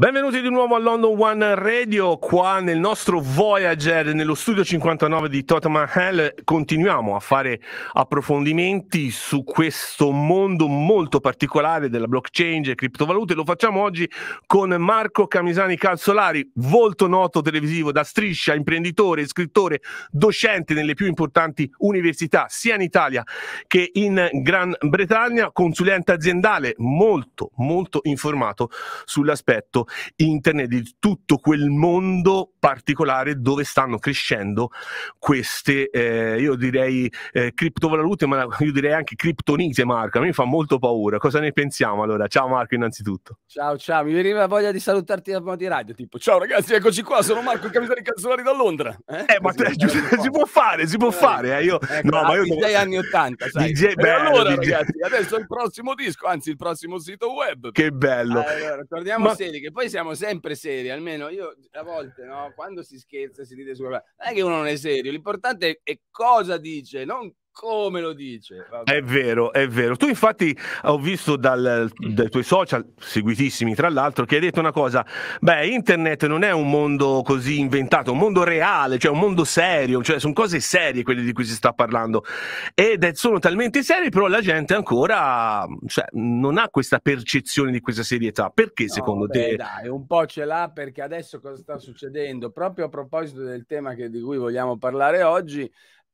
Benvenuti di nuovo a London One Radio, qua nel nostro Voyager, nello studio 59 di Tottenham Hell. Continuiamo a fare approfondimenti su questo mondo molto particolare della blockchain e criptovalute. Lo facciamo oggi con Marco Camisani Calzolari, volto noto televisivo da striscia, imprenditore, scrittore, docente nelle più importanti università, sia in Italia che in Gran Bretagna, consulente aziendale molto, molto informato sull'aspetto internet, di tutto quel mondo particolare dove stanno crescendo queste, eh, io direi, eh, criptovalute, ma io direi anche criptonite, Marco. A me fa molto paura. Cosa ne pensiamo allora? Ciao Marco, innanzitutto. Ciao, ciao. Mi veniva voglia di salutarti da di radio, tipo, ciao ragazzi, eccoci qua, sono Marco, il capitano di Calzolari da Londra. Eh, eh ma te, eh, si può fare, si può eh, fare. Eh, io, ecco, no, ma io DJ anni 80, sai. DJ, bello, allora, DJ... ragazzi, adesso il prossimo disco, anzi il prossimo sito web. Che bello. Allora, torniamo ma... seri, che poi poi siamo sempre seri, almeno io a volte, no? quando si scherza si ride sulla... Non è che uno non è serio, l'importante è cosa dice, non come lo dice. Vabbè. È vero, è vero. Tu infatti ho visto dal, dai tuoi social, seguitissimi tra l'altro, che hai detto una cosa, beh, internet non è un mondo così inventato, è un mondo reale, cioè un mondo serio, cioè sono cose serie quelle di cui si sta parlando. Ed è, sono talmente serie, però la gente ancora cioè, non ha questa percezione di questa serietà. Perché no, secondo beh, te? Dai, un po' ce l'ha perché adesso cosa sta succedendo? Proprio a proposito del tema che, di cui vogliamo parlare oggi,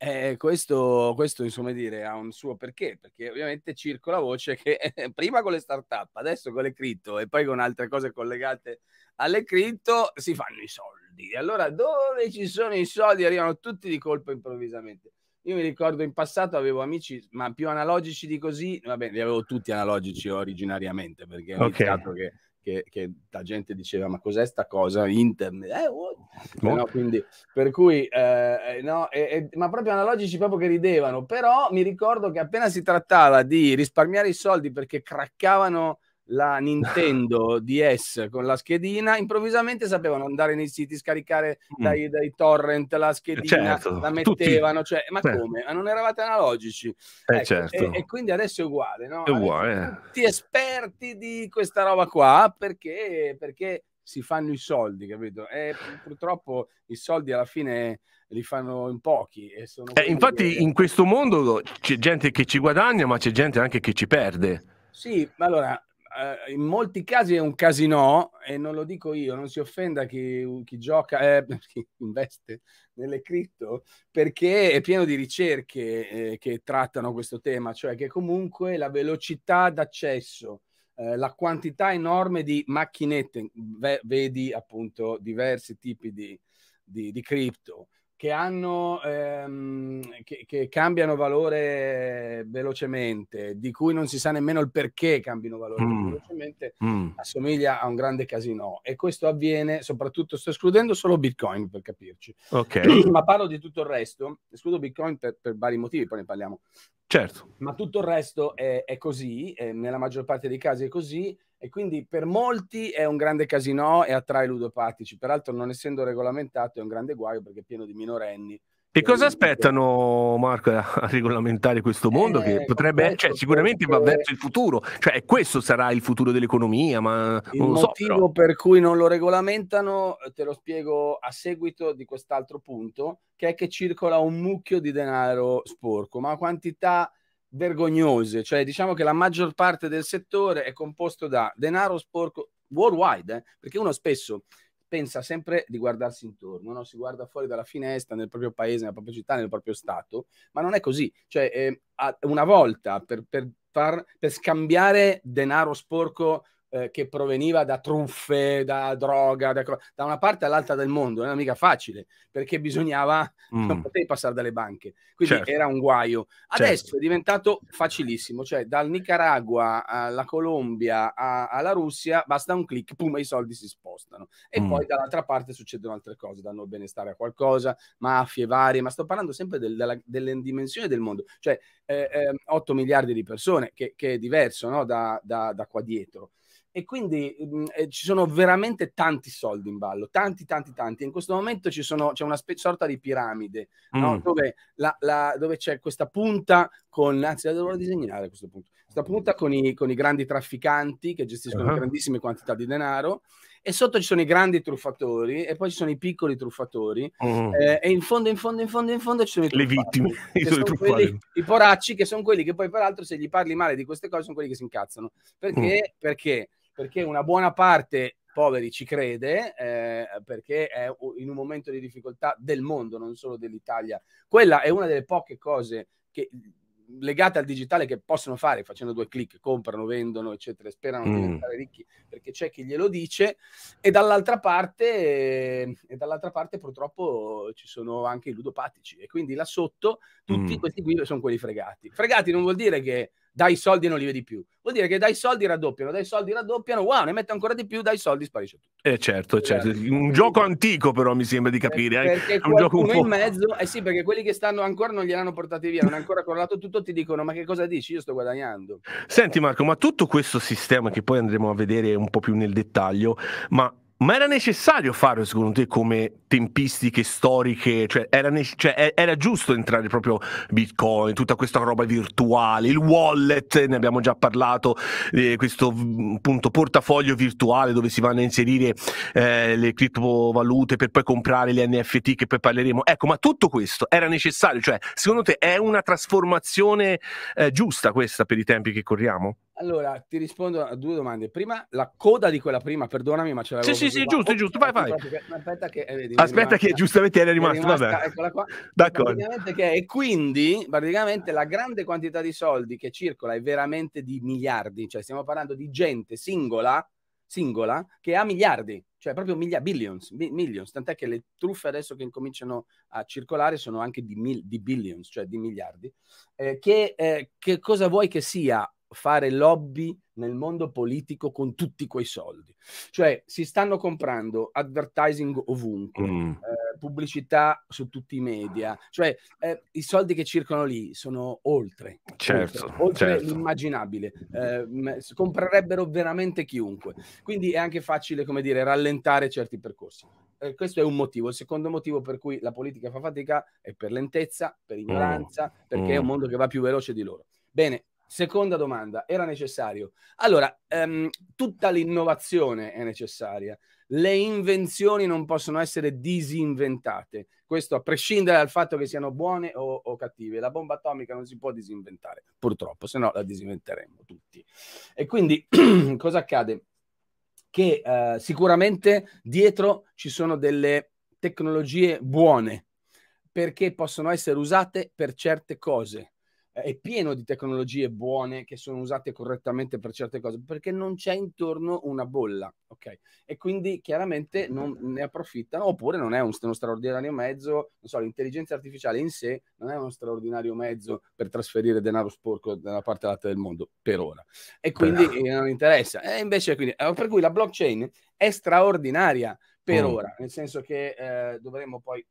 eh, questo, questo, insomma, dire, ha un suo perché, perché ovviamente circola voce che eh, prima con le start-up, adesso con le cripto e poi con altre cose collegate alle cripto si fanno i soldi. allora dove ci sono i soldi arrivano tutti di colpo improvvisamente. Io mi ricordo in passato avevo amici, ma più analogici di così, va li avevo tutti analogici originariamente, perché okay. che che, che la gente diceva ma cos'è sta cosa internet eh, oh. eh, no, quindi, per cui eh, eh no, ma proprio analogici proprio che ridevano però mi ricordo che appena si trattava di risparmiare i soldi perché craccavano la Nintendo DS con la schedina, improvvisamente sapevano andare nei siti, scaricare mm. dai, dai torrent la eh, schedina, certo, la mettevano, cioè, ma certo. come? Ma non eravate analogici? Eh, ecco, certo. e, e, quindi adesso è uguale, no? È uguale. Tutti esperti di questa roba qua perché, perché si fanno i soldi, capito? E purtroppo i soldi alla fine li fanno in pochi. Eh, infatti che... in questo mondo c'è gente che ci guadagna, ma c'è gente anche che ci perde. Sì, ma allora eh, in molti casi è un casino e non lo dico io, non si offenda chi, chi gioca, eh, chi investe nelle cripto, perché è pieno di ricerche eh, che trattano questo tema, cioè che comunque la velocità d'accesso, eh, la quantità enorme di macchinette, vedi appunto diversi tipi di, di, di cripto, che, hanno, ehm, che, che cambiano valore velocemente, di cui non si sa nemmeno il perché cambiano valore mm. velocemente, mm. assomiglia a un grande casino. E questo avviene soprattutto, sto escludendo solo Bitcoin per capirci, okay. ma parlo di tutto il resto, escludo Bitcoin per, per vari motivi, poi ne parliamo. Certo. Ma tutto il resto è, è così, è, nella maggior parte dei casi è così, e quindi per molti è un grande casino e attrae ludopatici, peraltro non essendo regolamentato è un grande guaio perché è pieno di minorenni. E cioè, cosa aspettano, Marco, eh, a regolamentare questo mondo? Eh, che potrebbe, cioè, questo, cioè, sicuramente va verso il futuro, cioè questo sarà il futuro dell'economia, ma il non lo so. Il motivo per cui non lo regolamentano eh, te lo spiego a seguito di quest'altro punto, che è che circola un mucchio di denaro sporco, ma quantità vergognose, cioè diciamo che la maggior parte del settore è composto da denaro sporco worldwide, eh? perché uno spesso pensa sempre di guardarsi intorno, no? si guarda fuori dalla finestra, nel proprio paese, nella propria città, nel proprio stato, ma non è così, cioè eh, una volta per, per, per, per scambiare denaro sporco eh, che proveniva da truffe, da droga, da, da una parte all'altra del mondo, non era mica facile, perché bisognava, mm. non potevi passare dalle banche, quindi certo. era un guaio. Certo. Adesso certo. è diventato facilissimo, cioè dal Nicaragua alla Colombia a, alla Russia basta un clic, pum, i soldi si spostano. E mm. poi dall'altra parte succedono altre cose, danno benestare a qualcosa, mafie varie, ma sto parlando sempre del, della, delle dimensioni del mondo, cioè eh, eh, 8 miliardi di persone, che, che è diverso no? da, da, da qua dietro e quindi mh, mm, eh, ci sono veramente tanti soldi in ballo, tanti, tanti, tanti. In questo momento sono, c'è una spe- sorta di piramide mm. no? dove, la, la, dove, c'è questa punta con, anzi la devo disegnare a questo punto, questa punta con i, con i grandi trafficanti che gestiscono uh-huh. grandissime quantità di denaro e sotto ci sono i grandi truffatori e poi ci sono i piccoli truffatori mm. eh, e in fondo, in fondo, in fondo, in fondo ci sono i le vittime, sono sono quelli, i poracci che sono quelli che poi peraltro se gli parli male di queste cose sono quelli che si incazzano. Perché? Mm. Perché? perché una buona parte poveri ci crede eh, perché è in un momento di difficoltà del mondo, non solo dell'Italia. Quella è una delle poche cose che, legate al digitale che possono fare facendo due clic, comprano, vendono, eccetera, sperano mm. di diventare ricchi perché c'è chi glielo dice e dall'altra parte, e dall'altra parte purtroppo ci sono anche i ludopatici e quindi là sotto tutti mm. questi qui sono quelli fregati. Fregati non vuol dire che dai soldi e non li vedi più. Vuol dire che dai soldi raddoppiano, dai soldi raddoppiano, wow, ne metto ancora di più, dai soldi sparisce tutto. Eh certo, eh, certo. Eh, un eh, gioco antico però mi sembra di capire. Eh, perché un gioco un po'... in mezzo, eh sì, perché quelli che stanno ancora non gliel'hanno portati via, non hanno ancora crollato tutto, ti dicono ma che cosa dici? Io sto guadagnando. Senti Marco, ma tutto questo sistema che poi andremo a vedere un po' più nel dettaglio, ma ma era necessario fare, secondo te, come tempistiche storiche? Cioè, era, ne- cioè, era giusto entrare proprio Bitcoin, tutta questa roba virtuale, il wallet, ne abbiamo già parlato, eh, questo appunto portafoglio virtuale dove si vanno a inserire eh, le criptovalute per poi comprare le NFT che poi parleremo. Ecco, ma tutto questo era necessario? Cioè, secondo te è una trasformazione eh, giusta questa per i tempi che corriamo? Allora, ti rispondo a due domande. Prima, la coda di quella prima, perdonami, ma ce l'avevo. Sì, sì, sì, giusto, oh, giusto, ecco, vai, vai. Aspetta che, eh, vedi, aspetta che giustamente era rimasto, vabbè. Eccola qua. D'accordo. Che, e quindi, praticamente, la grande quantità di soldi che circola è veramente di miliardi, cioè stiamo parlando di gente singola, singola, che ha miliardi, cioè proprio miliardi, billions, bi- millions, tant'è che le truffe adesso che incominciano a circolare sono anche di, mil, di billions, cioè di miliardi. Eh, che, eh, che cosa vuoi che sia fare lobby nel mondo politico con tutti quei soldi. Cioè si stanno comprando advertising ovunque, mm. eh, pubblicità su tutti i media, cioè eh, i soldi che circolano lì sono oltre, certo, oltre, oltre certo. l'immaginabile, eh, comprerebbero veramente chiunque. Quindi è anche facile, come dire, rallentare certi percorsi. Eh, questo è un motivo. Il secondo motivo per cui la politica fa fatica è per lentezza, per mm. ignoranza, mm. perché mm. è un mondo che va più veloce di loro. Bene, Seconda domanda, era necessario? Allora, ehm, tutta l'innovazione è necessaria. Le invenzioni non possono essere disinventate. Questo a prescindere dal fatto che siano buone o, o cattive. La bomba atomica non si può disinventare, purtroppo, se no la disinventeremmo tutti. E quindi cosa accade? Che eh, sicuramente dietro ci sono delle tecnologie buone perché possono essere usate per certe cose è pieno di tecnologie buone che sono usate correttamente per certe cose, perché non c'è intorno una bolla, ok? E quindi chiaramente non ne approfittano, oppure non è un, uno straordinario mezzo, non so, l'intelligenza artificiale in sé non è uno straordinario mezzo per trasferire denaro sporco da una parte all'altra del mondo, per ora. E quindi Però... non interessa. E invece, quindi, eh, per cui la blockchain è straordinaria per mm. ora, nel senso che eh, dovremmo poi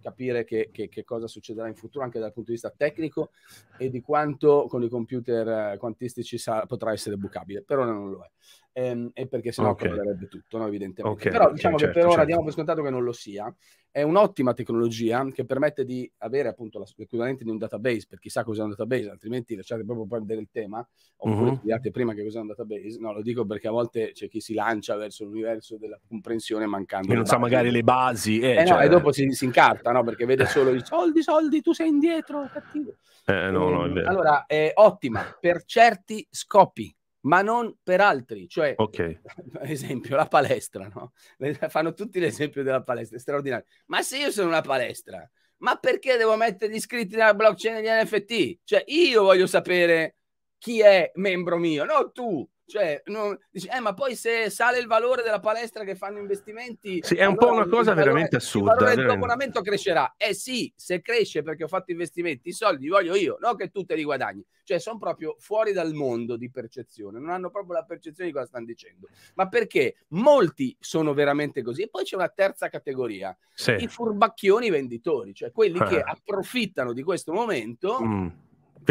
capire che, che, che, cosa succederà in futuro anche dal punto di vista tecnico e di quanto con i computer eh, quantistici sa, potrà essere bucabile, per ora non lo è ehm, e perché sennò okay. crollerebbe tutto, no? evidentemente. Okay, Però diciamo okay, che certo, per ora certo. diamo per scontato che non lo sia. È un'ottima tecnologia che permette di avere appunto l'equivalente di un database, per chissà cos'è un database, altrimenti lasciate proprio perdere il tema, oppure studiate uh-huh. prima che cos'è un database. No, lo dico perché a volte c'è chi si lancia verso l'universo della comprensione mancando. E non sa magari le basi. Eh, eh cioè... no, e dopo si, si incarta, no? Perché vede solo i soldi, soldi, tu sei indietro, cattivo. Eh, no, no, ehm, allora, è ottima per certi scopi, ma non per altri. Cioè, okay. esempio, la palestra, no? Fanno tutti l'esempio della palestra, è straordinario. Ma se io sono una palestra, ma perché devo mettere gli iscritti nella blockchain e gli NFT? Cioè, io voglio sapere chi è membro mio, non tu. Cioè, non, dici, eh, ma poi se sale il valore della palestra che fanno investimenti... Sì, è un allora po' una cosa valore, veramente assurda. Il valore dell'abbonamento crescerà. Eh sì, se cresce perché ho fatto investimenti, i soldi li voglio io, non che tu te li guadagni. Cioè, sono proprio fuori dal mondo di percezione, non hanno proprio la percezione di cosa stanno dicendo. Ma perché molti sono veramente così. E poi c'è una terza categoria, sì. i furbacchioni venditori, cioè quelli ah. che eh. approfittano di questo momento... Mm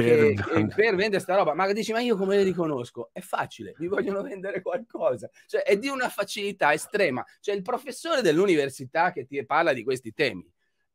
per, che, per vendere sta roba. Ma dici, ma io come le riconosco? È facile, mi vogliono vendere qualcosa. Cioè, è di una facilità estrema. Cioè, il professore dell'università che ti parla di questi temi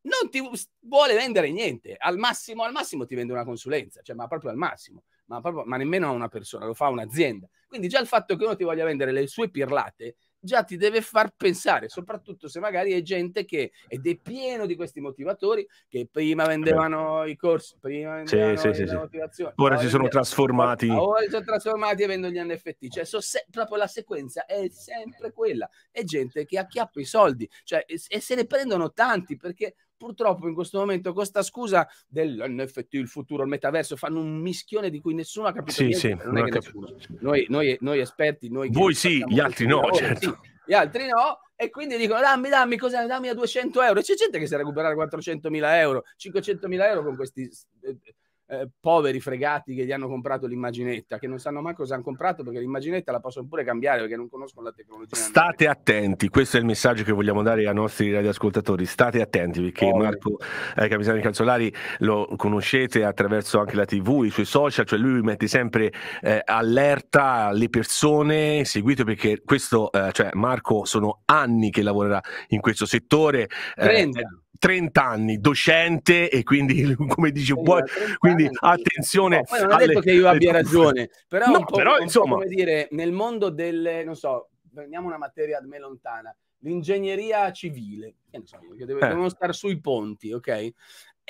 non ti vuole vendere niente. Al massimo, al massimo ti vende una consulenza, cioè, ma proprio al massimo. Ma, proprio, ma nemmeno a una persona, lo fa un'azienda. Quindi già il fatto che uno ti voglia vendere le sue pirlate già ti deve far pensare, soprattutto se magari è gente che ed è pieno di questi motivatori che prima vendevano Beh. i corsi, prima vendevano sì, sì, sì, motivazione. Ora si sono trasformati. Ora si sono trasformati e vendono gli NFT, cioè so se, proprio la sequenza è sempre quella. È gente che acchiappa i soldi, cioè, e, e se ne prendono tanti perché purtroppo in questo momento con questa scusa dell'NFT, il futuro, il metaverso, fanno un mischione di cui nessuno ha capito sì, niente, Sì, non non cap- noi, noi, noi, esperti, noi... Voi sì, gli altri no, certo. Sì, gli altri no, e quindi dicono dammi, dammi, cos'è, dammi a 200 euro. E C'è gente che si è recuperata 400.000 euro, 500.000 euro con questi eh, eh, poveri fregati che gli hanno comprato l'immaginetta, che non sanno mai cosa hanno comprato perché l'immaginetta la possono pure cambiare perché non conoscono la tecnologia. State attenti, questo è il messaggio che vogliamo dare ai nostri radioascoltatori, state attenti perché oh, Marco eh, Capisani Calzolari lo conoscete attraverso anche la tv, i suoi social, cioè lui mette sempre eh, allerta alle persone, seguite perché questo, eh, cioè Marco sono anni che lavorerà in questo settore. 30. Eh, 30 anni, docente e quindi come dici un po', esatto, quindi attenzione. poi non ha detto che io abbia ragione, però, no, però insomma... come dire, nel mondo delle, non so, prendiamo una materia da me lontana, l'ingegneria civile, che so, che deve, eh. devono stare sui ponti, ok? Eh,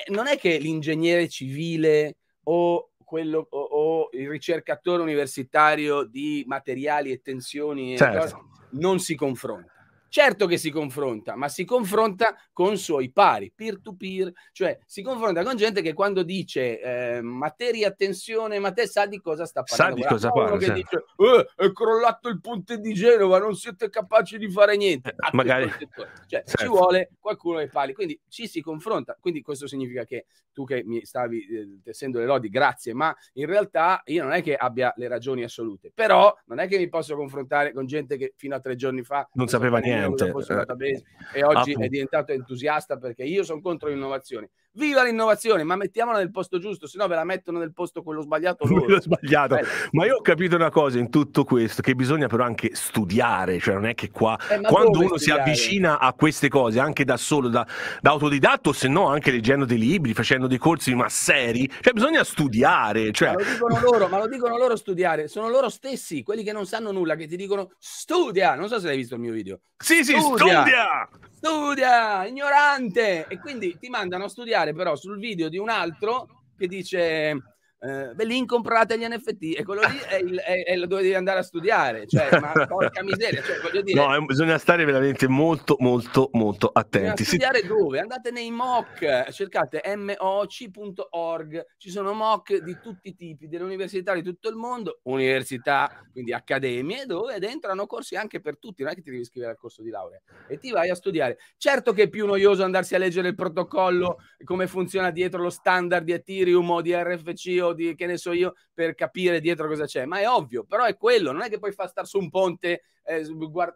non è che l'ingegnere civile o quello o, o il ricercatore universitario di materiali e tensioni certo. e cose, non si confronta. Certo che si confronta, ma si confronta con suoi pari, peer-to-peer, cioè si confronta con gente che quando dice eh, materia, attenzione, ma te sa di cosa sta parlando. Sa di cosa parla. Certo. Dice, eh, è crollato il ponte di Genova, non siete capaci di fare niente. Eh, magari. Cioè, certo. ci vuole qualcuno ai parli. Quindi ci si confronta. Quindi questo significa che tu che mi stavi eh, tessendo le lodi, grazie, ma in realtà io non è che abbia le ragioni assolute. Però non è che mi posso confrontare con gente che fino a tre giorni fa non, non sapeva niente assolutamente. Eh, e oggi Appunto. è diventato entusiasta perché io sono contro le innovazioni viva l'innovazione, ma mettiamola nel posto giusto, se no ve la mettono nel posto quello sbagliato. Quello sbagliato. Ma io ho capito una cosa in tutto questo, che bisogna però anche studiare, cioè non è che qua, eh, quando uno studiare? si avvicina a queste cose, anche da solo, da, da autodidatto, se no anche leggendo dei libri, facendo dei corsi, ma seri, cioè bisogna studiare. Cioè... Ma lo cioè dicono loro, ma lo dicono loro studiare, sono loro stessi, quelli che non sanno nulla, che ti dicono studia, non so se l'hai visto il mio video. Sì, sì, studia! Studia! studia ignorante! E quindi ti mandano a studiare però sul video di un altro che dice eh, beh, lì comprate gli NFT e quello lì è, il, è, è dove devi andare a studiare, cioè, ma porca miseria, cioè, voglio dire... No, bisogna stare veramente molto, molto, molto attenti. studiare sì. dove? Andate nei mock, cercate moc.org, ci sono mock di tutti i tipi, delle università di tutto il mondo, università, quindi accademie, dove entrano corsi anche per tutti, non è che ti devi iscrivere al corso di laurea, e ti vai a studiare. Certo che è più noioso andarsi a leggere il protocollo, come funziona dietro lo standard di Ethereum o di RFC o di che ne so io per capire dietro cosa c'è, ma è ovvio, però è quello, non è che puoi far star su un ponte eh, guard-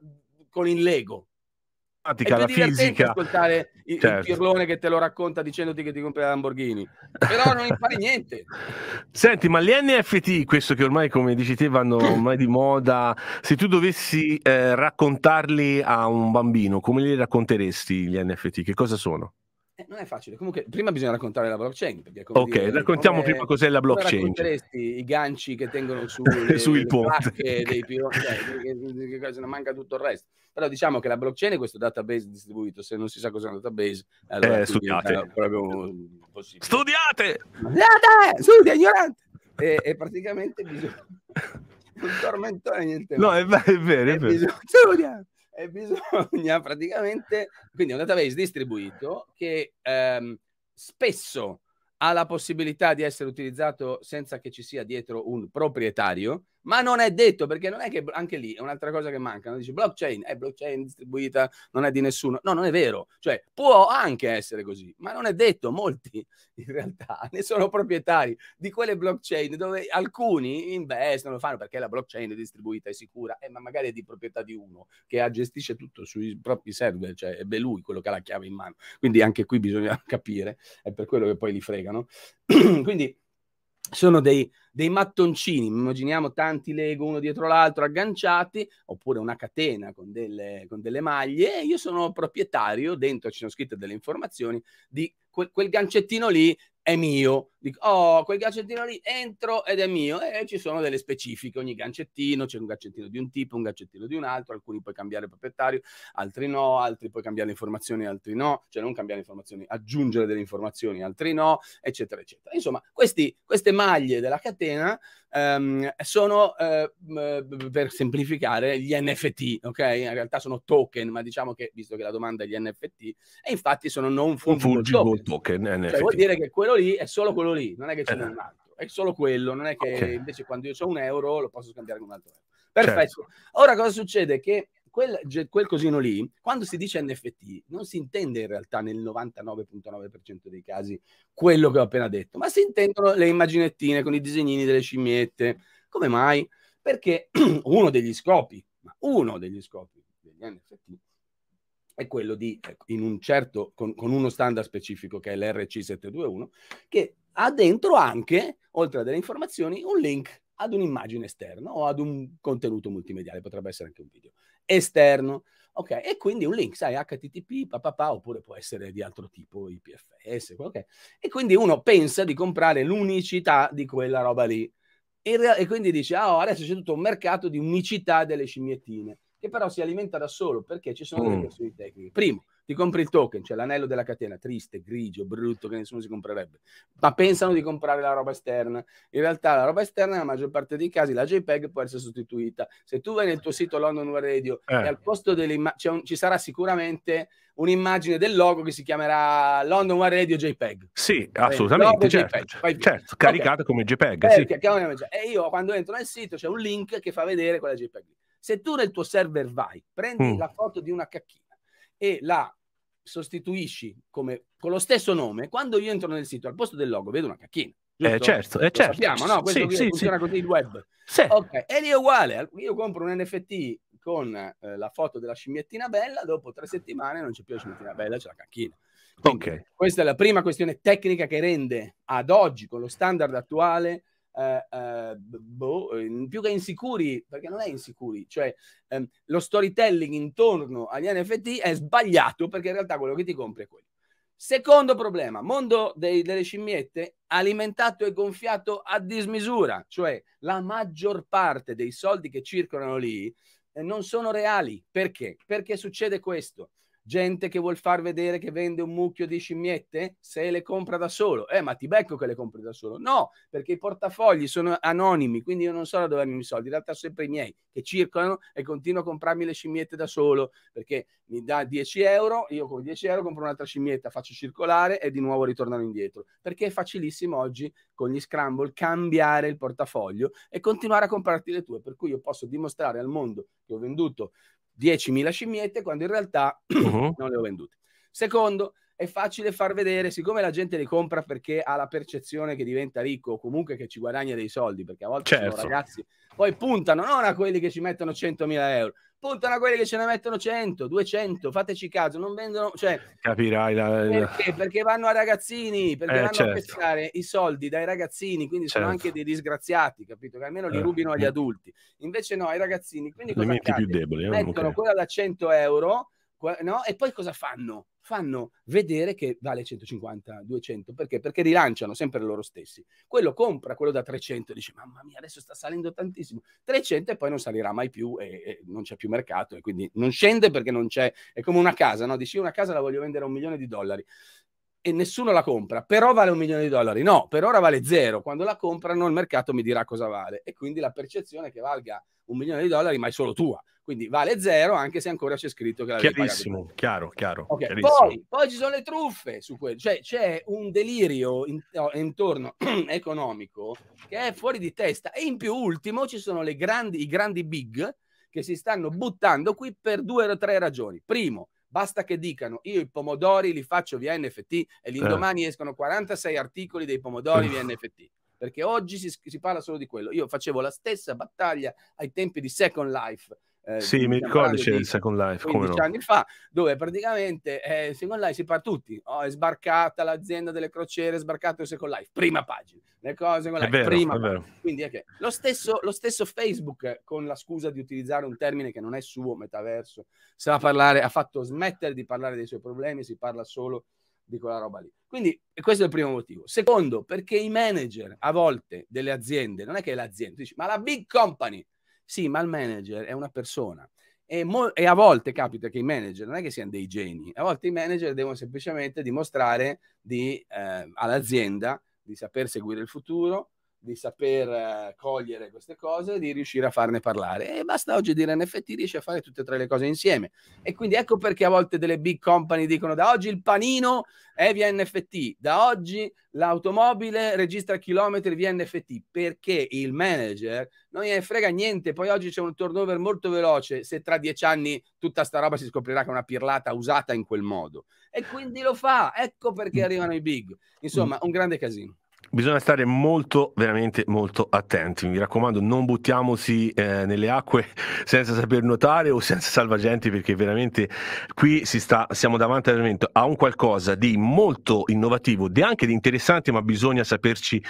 con il Lego. Pratica, è la fisica. ascoltare il, certo. il pirlone che te lo racconta dicendoti che ti compri la Lamborghini, però non impari niente. Senti, ma gli NFT, questo che ormai, come dici te, vanno ormai di moda, se tu dovessi eh, raccontarli a un bambino, come li racconteresti gli NFT? Che cosa sono? Eh, non è facile. Comunque, prima bisogna raccontare la blockchain. ok, dire, raccontiamo come, prima cos'è la blockchain. I ganci che tengono su le, sul ponte dei pironi, cioè, se ne manca tutto il resto. Però diciamo che la blockchain è questo database distribuito. Se non si sa cos'è un database, allora eh, studiate. Proprio possibile. studiate! Studiate! Eh, studia, ignorante! e, e praticamente bisogna. un tormentone niente. No, è, vero, è vero. È vero. Bisogna... Studia! e bisogna praticamente, quindi è un database distribuito che ehm, spesso ha la possibilità di essere utilizzato senza che ci sia dietro un proprietario, ma non è detto perché non è che anche lì è un'altra cosa che manca. Non dici blockchain, è blockchain distribuita, non è di nessuno. No, non è vero. Cioè, può anche essere così, ma non è detto. Molti in realtà ne sono proprietari di quelle blockchain dove alcuni investono, lo fanno perché la blockchain è distribuita, è sicura, eh, ma magari è di proprietà di uno che gestisce tutto sui propri server, cioè è lui quello che ha la chiave in mano. Quindi anche qui bisogna capire, è per quello che poi li fregano. Quindi sono dei, dei, mattoncini, immaginiamo tanti Lego uno dietro l'altro agganciati, oppure una catena con delle, con delle maglie, e io sono proprietario, dentro ci sono scritte delle informazioni di quel, quel gancettino lì è mio. Dico, oh, quel gancettino lì entro ed è mio. E ci sono delle specifiche, ogni gancettino, c'è un gancettino di un tipo, un gancettino di un altro, alcuni puoi cambiare proprietario, altri no, altri puoi cambiare informazioni, altri no, cioè non cambiare informazioni, aggiungere delle informazioni, altri no, eccetera, eccetera. Insomma, questi, queste maglie della catena ehm, sono, eh, per semplificare, gli NFT, ok? In realtà sono token, ma diciamo che, visto che la domanda è gli NFT, e infatti sono non fungible token. token NFT. Cioè, vuol dire che quello lì è solo quello lì, non è che ce n'è eh. un altro, è solo quello, non è che okay. invece quando io ho un euro lo posso scambiare con un altro euro. Perfetto. Certo. Ora cosa succede? Che quel, quel, cosino lì, quando si dice NFT, non si intende in realtà nel 99.9% dei casi quello che ho appena detto, ma si intendono le immaginettine con i disegnini delle scimmiette. Come mai? Perché uno degli scopi, uno degli scopi degli NFT è quello di, ecco, in un certo, con, con uno standard specifico che è l'RC721, che ha dentro anche, oltre a delle informazioni, un link ad un'immagine esterna o ad un contenuto multimediale, potrebbe essere anche un video esterno. Ok, e quindi un link, sai, HTTP, papapà, oppure può essere di altro tipo, IPFS, ok. E quindi uno pensa di comprare l'unicità di quella roba lì. E, e quindi dice, ah, oh, adesso c'è tutto un mercato di unicità delle scimmiettine che però si alimenta da solo perché ci sono mm. delle questioni tecniche. Primo, ti compri il token, cioè l'anello della catena, triste, grigio, brutto, che nessuno si comprerebbe, ma pensano di comprare la roba esterna. In realtà la roba esterna, nella maggior parte dei casi, la JPEG può essere sostituita. Se tu vai nel tuo sito London Web Radio eh. e al posto dell'immagine ci sarà sicuramente un'immagine del logo che si chiamerà London Web Radio JPEG. Sì, eh, assolutamente. Eh, certo, JPEG, certo, caricata certo, certo, okay. come JPEG. Perché, sì. Cioè, e io quando entro nel sito c'è un link che fa vedere quella JPEG. Se tu nel tuo server vai, prendi mm. la foto di una cacchina e la sostituisci come, con lo stesso nome, quando io entro nel sito, al posto del logo vedo una cacchina. Eh, certo, eh, certo. Sappiamo, no? Questo sì, sì, funziona sì. così il web. Sì. Ok, e lì è uguale. Io compro un NFT con eh, la foto della scimmiettina bella, dopo tre settimane non c'è più la scimmiettina bella, c'è la cacchina. Quindi, okay. Questa è la prima questione tecnica che rende ad oggi, con lo standard attuale, eh, eh, boh, più che insicuri, perché non è insicuri, cioè ehm, lo storytelling intorno agli NFT è sbagliato perché in realtà quello che ti compri è quello. Secondo problema, mondo dei, delle scimmiette alimentato e gonfiato a dismisura, cioè la maggior parte dei soldi che circolano lì eh, non sono reali. Perché? Perché succede questo gente che vuol far vedere che vende un mucchio di scimmiette se le compra da solo. Eh, ma ti becco che le compri da solo. No, perché i portafogli sono anonimi, quindi io non so da dove hanno i soldi. In realtà sono sempre i miei che circolano e continuo a comprarmi le scimmiette da solo perché mi dà 10 euro, io con 10 euro compro un'altra scimmietta, faccio circolare e di nuovo ritornano indietro. Perché è facilissimo oggi con gli scramble cambiare il portafoglio e continuare a comprarti le tue. Per cui io posso dimostrare al mondo che ho venduto 10.000 scimmiette quando in realtà uh-huh. non le ho vendute. Secondo, è facile far vedere, siccome la gente le compra perché ha la percezione che diventa ricco o comunque che ci guadagna dei soldi, perché a volte certo. ragazzi poi puntano non a quelli che ci mettono 100.000 euro, puntano a quelli che ce ne mettono 100, 200, fateci caso, non vendono, cioè, capirai la... perché? perché vanno a ragazzini, perché eh, vanno certo. a pescare i soldi dai ragazzini, quindi certo. sono anche dei disgraziati, capito? Che almeno li eh. rubino agli eh. adulti. Invece no, ai ragazzini, quindi cosa Più deboli, eh, mettono okay. quella da 100 euro No? E poi cosa fanno? Fanno vedere che vale 150, 200, perché? Perché rilanciano sempre loro stessi. Quello compra, quello da 300, e dice mamma mia adesso sta salendo tantissimo, 300 e poi non salirà mai più e, e non c'è più mercato e quindi non scende perché non c'è, è come una casa, no? dici una casa la voglio vendere a un milione di dollari, e nessuno la compra, però vale un milione di dollari. No, per ora vale zero. Quando la comprano il mercato mi dirà cosa vale e quindi la percezione che valga un milione di dollari ma è solo tua. Quindi vale zero anche se ancora c'è scritto che la Chiarissimo, chiaro, chiaro. Okay. Chiarissimo. Poi, poi, ci sono le truffe su quello, cioè c'è un delirio in, no, intorno economico che è fuori di testa e in più ultimo ci sono grandi, i grandi big che si stanno buttando qui per due o tre ragioni. Primo, Basta che dicano io i pomodori li faccio via NFT e eh. l'indomani eh. escono 46 articoli dei pomodori via NFT. Perché oggi si, si parla solo di quello. Io facevo la stessa battaglia ai tempi di Second Life eh, sì, mi ricordo c'è il Second Life, 15 no? anni fa, dove praticamente eh, Second Life si parla tutti, oh, è sbarcata l'azienda delle crociere, è sbarcato il Second Life, prima pagina, le cose, con la vero, prima pagina. Quindi okay. lo, stesso, lo stesso Facebook, con la scusa di utilizzare un termine che non è suo, metaverso, sa parlare, ha fatto smettere di parlare dei suoi problemi, si parla solo di quella roba lì. Quindi questo è il primo motivo. Secondo, perché i manager a volte delle aziende, non è che è l'azienda, dici, ma la big company sì, ma il manager è una persona. E, e, a volte capita che i manager non è che siano dei geni, a volte i manager devono semplicemente dimostrare di, eh, all'azienda di saper seguire il futuro, di saper eh, cogliere queste cose e di riuscire a farne parlare. E basta oggi dire NFT riesce a fare tutte e tre le cose insieme. E quindi ecco perché a volte delle big company dicono da oggi il panino è via NFT, da oggi l'automobile registra chilometri via NFT, perché il manager non gliene frega niente, poi oggi c'è un turnover molto veloce, se tra dieci anni tutta sta roba si scoprirà che è una pirlata usata in quel modo. E quindi lo fa, ecco perché mm. arrivano i big. Insomma, mm. un grande casino. Bisogna stare molto, veramente molto attenti. Mi raccomando, non buttiamoci eh, nelle acque senza saper nuotare o senza salvagenti, perché veramente qui sta, siamo davanti a un qualcosa di molto innovativo, di anche di interessante, ma bisogna saperci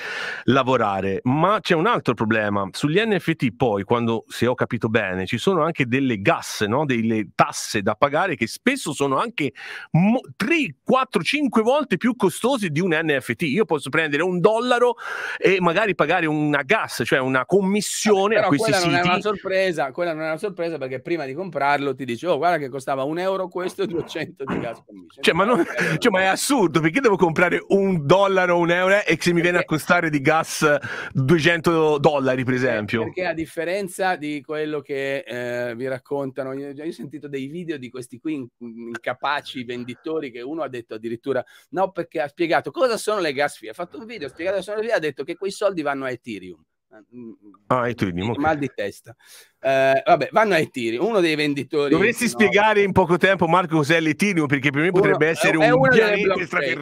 lavorare. Ma c'è un altro problema. Sugli NFT, poi, quando se ho capito bene, ci sono anche delle gas, no? delle tasse da pagare che spesso sono anche mo- 3, 4, 5 volte più costose di un NFT. Io posso prendere un dollaro e magari pagare una gas, cioè una commissione Però a questi quella siti. Non è una sorpresa, quella non è una sorpresa perché prima di comprarlo ti dice, oh guarda che costava un euro questo e 200 di gas commission. Cioè, ma, non, cioè, cioè ma è assurdo, perché devo comprare un dollaro, un euro e se mi viene a costare di gas 200 dollari per esempio? Perché a differenza di quello che eh, vi raccontano, io, io ho sentito dei video di questi qui incapaci venditori che uno ha detto addirittura no perché ha spiegato cosa sono le gas fee, ha fatto un video ha spiegato sono lì, ha detto che quei soldi vanno a Ethereum. Eh, mm, mm, ah, Ethereum, okay. mal di testa. Eh, vabbè, vanno a Ethereum, uno dei venditori. Dovresti no, spiegare in poco tempo, Marco, cos'è l'Ethereum? Perché per me potrebbe uno, essere è, un una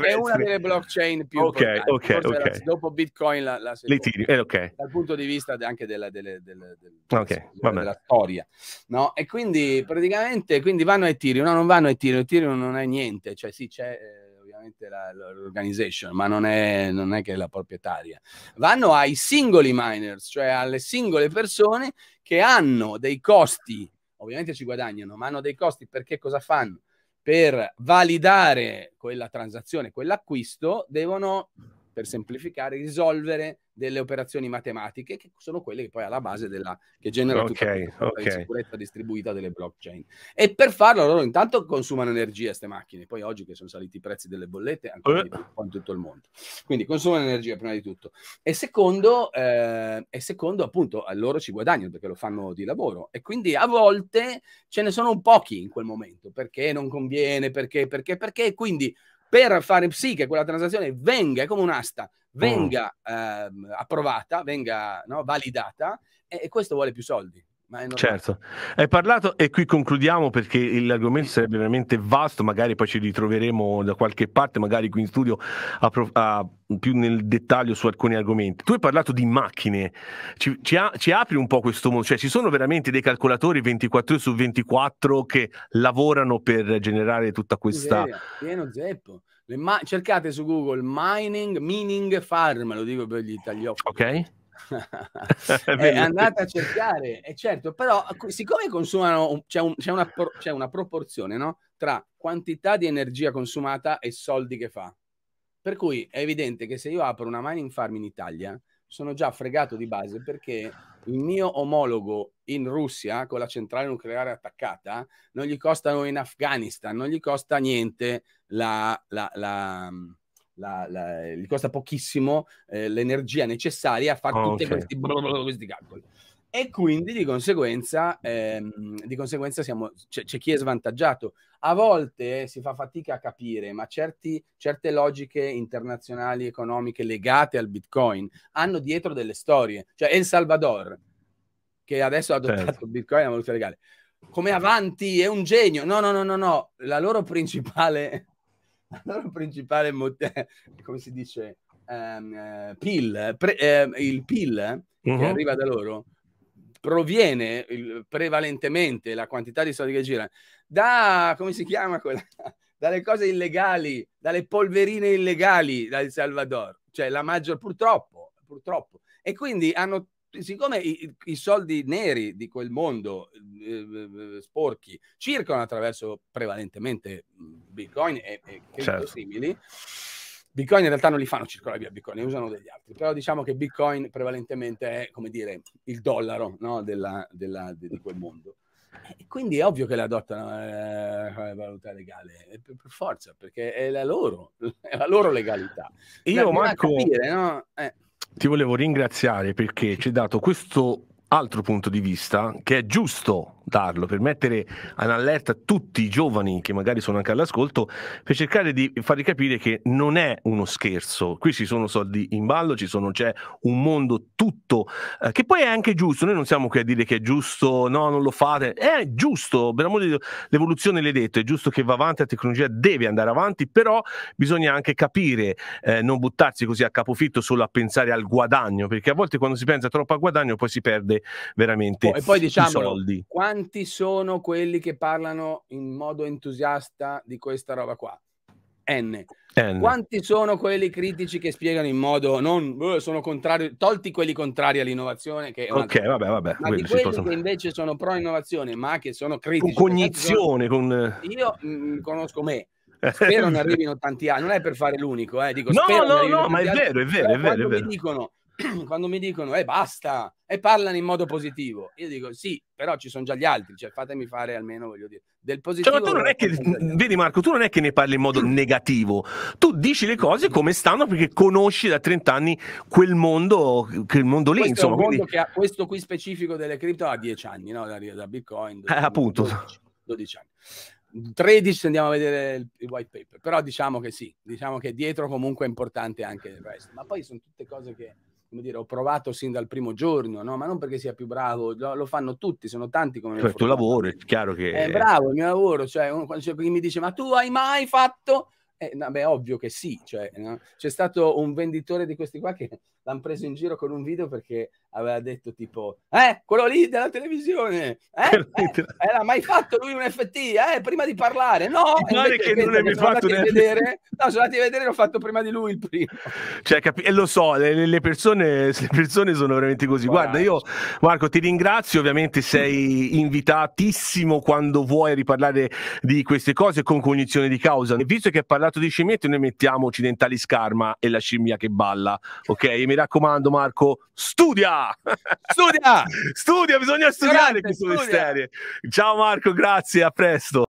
è una delle blockchain più okay, okay, okay. La, dopo Bitcoin, la, la seconda, eh, okay. dal punto di vista anche della, delle, delle, delle, okay, della storia, no? E quindi praticamente quindi vanno a Ethereum, no? Non vanno a Ethereum, Ethereum non è niente, cioè sì, c'è. Eh, ovviamente la, l'organization, ma non è, non è, che è la proprietaria. Vanno ai singoli miners, cioè alle singole persone che hanno dei costi, ovviamente ci guadagnano, ma hanno dei costi perché cosa fanno? Per validare quella transazione, quell'acquisto, devono per semplificare, risolvere delle operazioni matematiche che sono quelle che poi alla base della che genera okay, tutta la okay. sicurezza distribuita delle blockchain. E per farlo loro intanto consumano energia queste macchine, poi oggi che sono saliti i prezzi delle bollette ancora eh. di più in tutto il mondo. Quindi consumano energia prima di tutto. E secondo, eh, e secondo appunto eh, loro ci guadagnano perché lo fanno di lavoro e quindi a volte ce ne sono pochi in quel momento perché non conviene, perché, perché, perché, quindi per fare sì che quella transazione venga, come un'asta, mm. venga mm. ehm, approvata, venga no, validata e, e questo vuole più soldi. Certo, hai parlato e qui concludiamo perché l'argomento sarebbe veramente vasto, magari poi ci ritroveremo da qualche parte, magari qui in studio a, a, più nel dettaglio su alcuni argomenti. Tu hai parlato di macchine, ci, ci, a, ci apri un po' questo mondo, cioè ci sono veramente dei calcolatori 24 ore su 24 che lavorano per generare tutta questa... Pieno zeppo. cercate su Google mining, mining farm, lo dico per gli italiani. Ok. eh, andate a cercare, è eh, certo, però siccome consumano, c'è, un, c'è, una, c'è una proporzione no? tra quantità di energia consumata e soldi che fa. Per cui è evidente che se io apro una mining farm in Italia, sono già fregato di base perché il mio omologo in Russia con la centrale nucleare attaccata non gli costano in Afghanistan, non gli costa niente la, la, la, mm, la, la, gli costa pochissimo eh, l'energia necessaria a fare oh, ah, tutti okay. questi, questi calcoli. E quindi di conseguenza, ehm, di conseguenza siamo, c'è, c'è, chi è svantaggiato. A volte si fa fatica a capire, ma certi, certe logiche internazionali economiche legate al Bitcoin hanno dietro delle storie. Cioè El Salvador, che adesso ha adottato certo. Bitcoin la valuta legale, come avanti è un genio. No, no, no, no, no. La loro principale la loro principale come si dice um, ehm, eh, PIL, pre, ehm, il pill uh-huh. che mhm. arriva da loro proviene il, prevalentemente la quantità di soldi che gira da come si chiama quella dalle cose illegali, dalle polverine illegali dal Salvador, cioè la maggior purtroppo, purtroppo. E quindi hanno siccome i, i, soldi neri di quel mondo eh, sporchi circolano attraverso prevalentemente mhmm, bitcoin e, e certo. simili bitcoin in realtà non li fanno circolare via bitcoin ne usano degli altri però diciamo che bitcoin prevalentemente è come dire il dollaro no? della, della, di, di quel mondo e quindi è ovvio che la adottano eh, come valuta legale, per, per, forza, perché è la loro, è la loro legalità. Io, manco capire, no? eh ti volevo ringraziare perché ci hai dato questo altro punto di vista che è giusto darlo, per mettere in allerta tutti i giovani che magari sono anche all'ascolto, per cercare di fargli capire che non è uno scherzo. Qui ci sono soldi in ballo, sono, c'è un mondo tutto, eh, che poi è anche giusto. Noi non siamo qui a dire che è giusto, no, non lo fate. È giusto, per amore di Dio, l'evoluzione l'hai detto, è giusto che va avanti, la tecnologia deve andare avanti, però bisogna anche capire, eh, non buttarsi così a capofitto solo a pensare al guadagno, perché a volte quando si pensa troppo a guadagno poi si perde veramente oh, e poi, diciamo, i soldi. Quando quanti sono quelli che parlano in modo entusiasta di questa roba qua? N. N. Quanti sono quelli critici che spiegano in modo non sono contrari, tolti quelli contrari all'innovazione che Ok, una... vabbè, vabbè, ma quelli possono... che invece sono pro innovazione, ma che sono critici. Con cioè, cognizione, sono... con eh. Io mh, mm, mm, conosco me. Eh. Spero non arrivino tanti anni, non è per fare l'unico, eh, dico, no, no, no, ma è vero, è vero, è vero, è vero. Mi dicono quando mi dicono e eh, basta e parlano in modo positivo, io dico sì, però ci sono già gli altri, cioè fatemi fare almeno, voglio dire, del positivo. Cioè, ma che, vedi Marco, tu non è che ne parli in modo negativo, tu dici le cose come stanno perché conosci da 30 anni quel mondo, quel mondo lì. Questo, insomma, quindi... ha, questo qui specifico delle cripto ha 10 anni, no? da, da Bitcoin. 12, eh, appunto. 12, 12 anni. 13 andiamo a vedere il, il, white paper, però diciamo che sì, diciamo che dietro comunque è importante anche il resto, ma poi sono tutte cose che come dire, ho provato sin dal primo giorno, no? ma non perché sia più bravo, lo, lo fanno tutti, sono tanti come me. Per cioè, il tuo lavoro, è chiaro che... È bravo il mio lavoro, cioè uno, quando cioè, mi dice ma tu hai mai fatto... Eh, vabbè, ovvio che sì, cioè, no? c'è stato un venditore di questi qua che l'hanno preso in giro con un video perché aveva detto tipo, eh, quello lì della televisione, eh, eh era mai fatto lui un FT, eh, prima di parlare, no, pare che non l'abbia fatto sono vedere, no, sono andati a vedere, l'ho fatto prima di lui il primo. Cioè, cap- e lo so, le, le, persone, le persone sono veramente così, guarda, io Marco ti ringrazio, ovviamente sei invitatissimo quando vuoi riparlare di queste cose con cognizione di causa, e visto che hai parlato di scimmiette, noi mettiamo occidentali scarma e la scimmia che balla, ok? raccomando Marco, studia! Studia! studia, bisogna studiare Durante, queste studia. serie. Ciao Marco, grazie, a presto.